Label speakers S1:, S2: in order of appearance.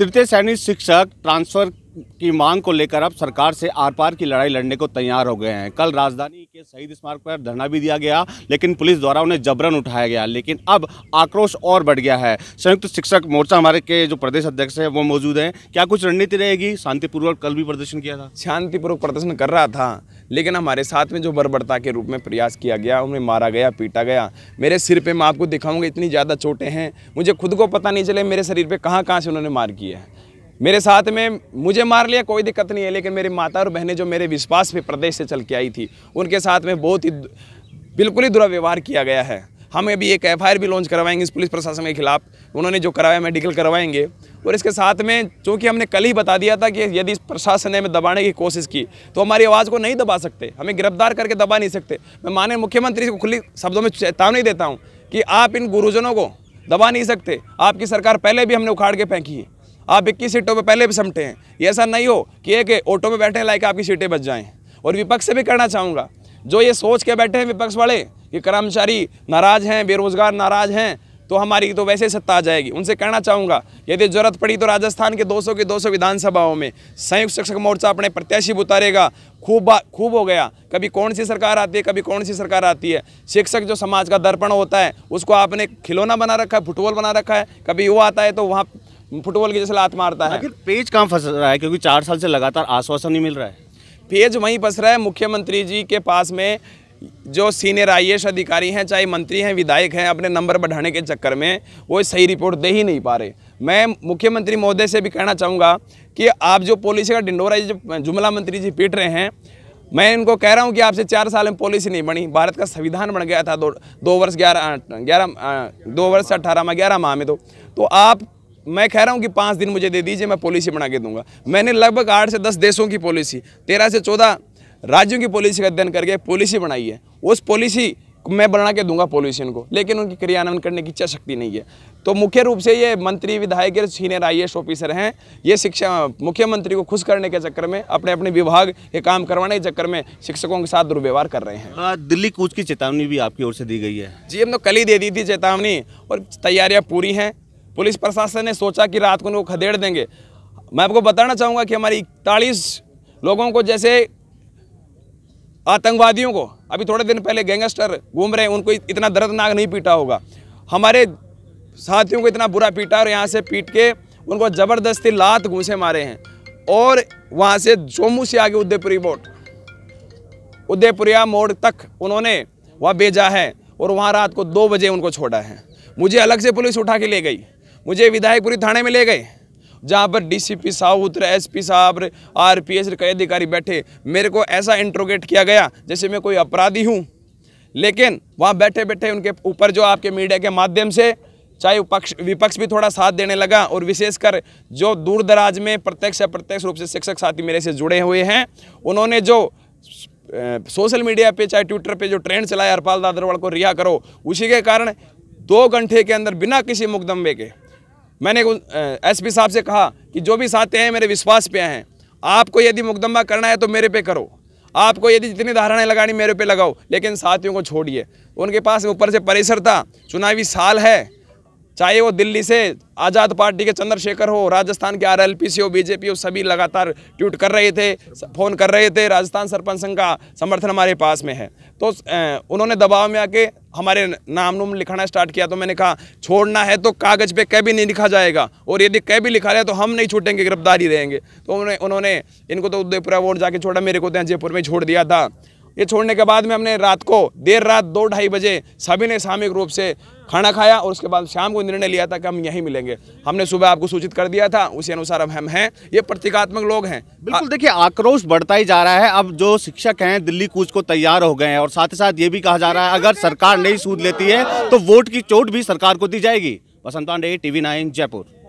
S1: तृतीय श्रेणी शिक्षक ट्रांसफर की मांग को लेकर अब सरकार से आर पार की लड़ाई लड़ने को तैयार हो गए हैं कल राजधानी के शहीद स्मारक पर धरना भी दिया गया लेकिन पुलिस द्वारा उन्हें जबरन उठाया गया लेकिन अब आक्रोश और बढ़ गया है संयुक्त शिक्षक मोर्चा हमारे के जो प्रदेश अध्यक्ष हैं
S2: वो मौजूद हैं क्या कुछ रणनीति रहेगी शांतिपूर्वक कल भी प्रदर्शन किया था शांतिपूर्वक प्रदर्शन कर रहा था लेकिन हमारे साथ में जो बर्बरता के रूप में प्रयास किया गया उन्हें मारा गया पीटा गया मेरे सिर पर मैं आपको दिखाऊँगा इतनी ज़्यादा चोटें हैं मुझे खुद को पता नहीं चले मेरे शरीर पर कहाँ कहाँ से उन्होंने मार की है मेरे साथ में मुझे मार लिया कोई दिक्कत नहीं है लेकिन मेरी माता और बहनें जो मेरे विश्वास पे प्रदेश से चल के आई थी उनके साथ में बहुत ही बिल्कुल ही दुर्व्यवहार किया गया है हम अभी एक एफ भी लॉन्च करवाएंगे इस पुलिस प्रशासन के खिलाफ उन्होंने जो कराया मेडिकल करवाएंगे और इसके साथ में चूँकि हमने कल ही बता दिया था कि यदि इस प्रशासन ने हमें दबाने की कोशिश की तो हमारी आवाज़ को नहीं दबा सकते हमें गिरफ्तार करके दबा नहीं सकते मैं माने मुख्यमंत्री को खुली शब्दों में चेतावनी देता हूँ कि आप इन गुरुजनों को दबा नहीं सकते आपकी सरकार पहले भी हमने उखाड़ के फेंकी है आप इक्कीस सीटों पर पहले भी समटे हैं ये ऐसा नहीं हो कि एक ऑटो में बैठे लाइक आपकी सीटें बच जाएँ और विपक्ष से भी करना चाहूँगा जो ये सोच के बैठे हैं विपक्ष वाले कि कर्मचारी नाराज़ हैं बेरोज़गार नाराज़ हैं तो हमारी तो वैसे सत्ता आ जाएगी उनसे कहना चाहूँगा यदि ज़रूरत पड़ी तो राजस्थान के 200 के 200 विधानसभाओं में संयुक्त शिक्षक मोर्चा अपने प्रत्याशी उतारेगा खूब खूब हो गया कभी कौन सी सरकार आती है कभी कौन सी सरकार आती है शिक्षक जो समाज का दर्पण होता है उसको आपने खिलौना बना रखा है फुटबॉल बना रखा है कभी वो आता है तो वहाँ फुटबॉल की जैसे लात मारता है आखिर पेज कहाँ फंस रहा है क्योंकि चार साल से लगातार आश्वासन ही मिल रहा है पेज वहीं फंस रहा है मुख्यमंत्री जी के पास में जो सीनियर आई अधिकारी हैं चाहे मंत्री हैं विधायक हैं अपने नंबर बढ़ाने के चक्कर में वो सही रिपोर्ट दे ही नहीं पा रहे मैं मुख्यमंत्री महोदय से भी कहना चाहूँगा कि आप जो पॉलिसी का डिंडोरा जो जुमला मंत्री जी पीट रहे हैं मैं इनको कह रहा हूँ कि आपसे चार साल में पॉलिसी नहीं बनी भारत का संविधान बन गया था दो दो वर्ष ग्यारह ग्यारह दो वर्ष अट्ठारह माह ग्यारह माह में तो, तो आप मैं कह रहा हूँ कि पाँच दिन मुझे दे दीजिए मैं पॉलिसी बना के दूंगा मैंने लगभग आठ से दस देशों की पॉलिसी तेरह से चौदह राज्यों की पॉलिसी का अध्ययन करके पॉलिसी बनाई है उस पॉलिसी मैं बना के दूंगा पॉलिसी उनको लेकिन उनकी क्रियान्वयन करने की इच्छा शक्ति नहीं है तो मुख्य रूप से ये मंत्री विधायक सीनियर आई ऑफिसर हैं ये शिक्षा मुख्यमंत्री को खुश करने के चक्कर में अपने अपने विभाग के काम करवाने के चक्कर में शिक्षकों के साथ दुर्व्यवहार कर रहे हैं
S1: हाँ, दिल्ली कूच की चेतावनी भी आपकी ओर से दी गई है
S2: जी हम तो कल ही दे दी थी चेतावनी और तैयारियाँ पूरी हैं पुलिस प्रशासन ने सोचा कि रात को उनको खदेड़ देंगे मैं आपको बताना चाहूँगा कि हमारी इकतालीस लोगों को जैसे आतंकवादियों को अभी थोड़े दिन पहले गैंगस्टर घूम रहे हैं उनको इतना दर्दनाक नहीं पीटा होगा हमारे साथियों को इतना बुरा पीटा और यहाँ से पीट के उनको ज़बरदस्ती लात घूसे मारे हैं और वहाँ से जोमू से आगे उदयपुरी बोर्ड उदयपुरिया मोड़ तक उन्होंने वह भेजा है और वहाँ रात को दो बजे उनको छोड़ा है मुझे अलग से पुलिस उठा के ले गई मुझे विधायकपुरी थाने में ले गए जहाँ पर डीसीपी साहब उतरे एसपी साहब आरपीएस कई अधिकारी बैठे मेरे को ऐसा इंट्रोगेट किया गया जैसे मैं कोई अपराधी हूँ लेकिन वहाँ बैठे बैठे उनके ऊपर जो आपके मीडिया के माध्यम से चाहे पक्ष विपक्ष भी थोड़ा साथ देने लगा और विशेषकर जो दूर दराज में प्रत्यक्ष अप्रत्यक्ष रूप से शिक्षक साथी मेरे से जुड़े हुए हैं उन्होंने जो सोशल मीडिया पे चाहे ट्विटर पे जो ट्रेंड चलाया हरपाल दादरवाल को रिहा करो उसी के कारण दो घंटे के अंदर बिना किसी मुकदमे के मैंने एस पी साहब से कहा कि जो भी साथी हैं मेरे विश्वास पे हैं आपको यदि मुकदमा करना है तो मेरे पे करो आपको यदि जितनी धारणाएं लगानी मेरे पे लगाओ लेकिन साथियों को छोड़िए उनके पास ऊपर से परिसर था चुनावी साल है चाहे वो दिल्ली से आज़ाद पार्टी के चंद्रशेखर हो राजस्थान के पी सी हो बीजेपी हो सभी लगातार ट्वीट कर रहे थे फ़ोन कर रहे थे राजस्थान सरपंच संघ का समर्थन हमारे पास में है तो उन्होंने दबाव में आके हमारे नाम नूम लिखाना स्टार्ट किया तो मैंने कहा छोड़ना है तो कागज़ पे कह भी नहीं लिखा जाएगा और यदि कह भी लिखा रहे तो हम नहीं छूटेंगे गिरफ्तारी रहेंगे तो उन्होंने उन्होंने इनको तो उदयपुरा वोट जाके छोड़ा मेरे को तो जयपुर में छोड़ दिया था ये छोड़ने के बाद में हमने रात को देर रात दो ढाई बजे सभी ने सामूहिक रूप से खाना खाया और उसके बाद शाम को निर्णय लिया था कि हम यहीं मिलेंगे हमने सुबह आपको सूचित कर दिया था उसी अनुसार हम हैं ये प्रतीकात्मक लोग हैं
S1: बिल्कुल देखिए आक्रोश बढ़ता ही जा रहा है अब जो शिक्षक हैं दिल्ली कूच को तैयार हो गए हैं और साथ ही साथ ये भी कहा जा रहा है अगर सरकार नहीं सूद लेती है तो वोट की चोट भी सरकार को दी जाएगी वसंत पांडे टीवी नाइन जयपुर